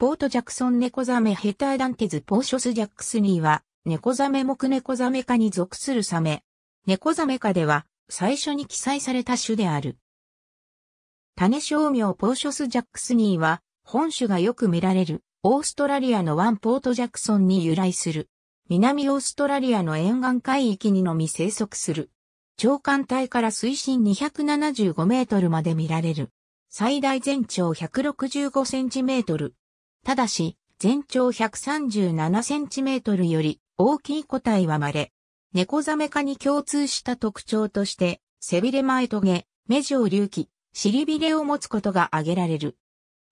ポート・ジャクソン・ネコザメ・ヘターダンテズ・ポーショス・ジャックスニーは、ネコザメ目ネコザメ科に属するサメ。ネコザメ科では、最初に記載された種である。種商名ポーショス・ジャックスニーは、本種がよく見られる、オーストラリアのワンポート・ジャクソンに由来する。南オーストラリアの沿岸海域にのみ生息する。長官帯から水深275メートルまで見られる。最大全長165センチメートル。ただし、全長137センチメートルより大きい個体は稀。猫ザメ科に共通した特徴として、背びれ前棘、目状隆起、尻びれを持つことが挙げられる。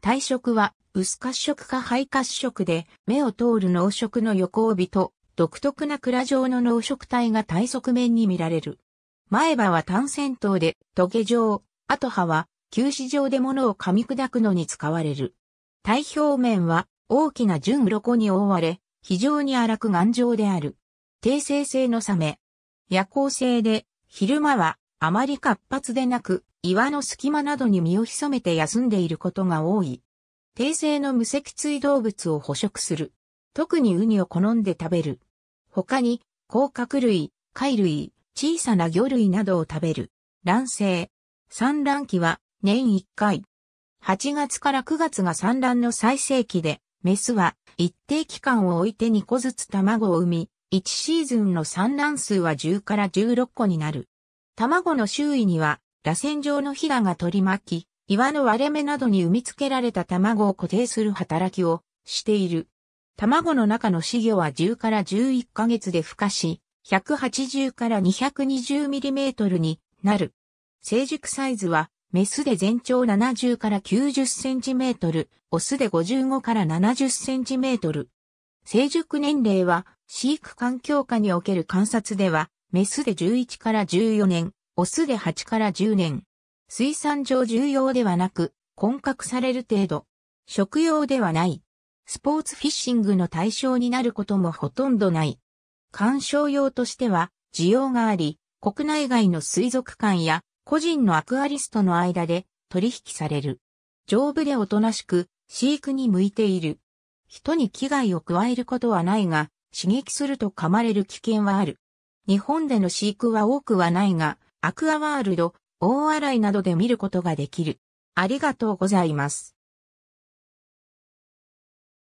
体色は薄褐色か灰褐色で、目を通る脳色の横帯と、独特な蔵状の脳色体が体側面に見られる。前歯は単線頭で、棘状、後歯は、球止状で物を噛み砕くのに使われる。体表面は大きな純鱗に覆われ、非常に荒く頑丈である。低生性のサメ。夜行性で、昼間はあまり活発でなく、岩の隙間などに身を潜めて休んでいることが多い。低生の無脊椎動物を捕食する。特にウニを好んで食べる。他に、甲殻類、貝類、小さな魚類などを食べる。卵生。産卵期は年1回、8月から9月が産卵の最盛期で、メスは一定期間を置いて2個ずつ卵を産み、1シーズンの産卵数は10から16個になる。卵の周囲には、螺旋状のヒダが取り巻き、岩の割れ目などに産み付けられた卵を固定する働きをしている。卵の中の稚魚は10から11ヶ月で孵化し、180から2 2 0トルになる。成熟サイズはメスで全長70から90センチメートル、オスで55から70センチメートル。成熟年齢は、飼育環境下における観察では、メスで11から14年、オスで8から10年。水産上重要ではなく、混獲される程度。食用ではない。スポーツフィッシングの対象になることもほとんどない。観賞用としては、需要があり、国内外の水族館や個人のアクアリストの間で取引される。丈夫でおとなしく、飼育に向いている。人に危害を加えることはないが、刺激すると噛まれる危険はある。日本での飼育は多くはないが、アクアワールド、大洗などで見ることができる。ありがとうございます。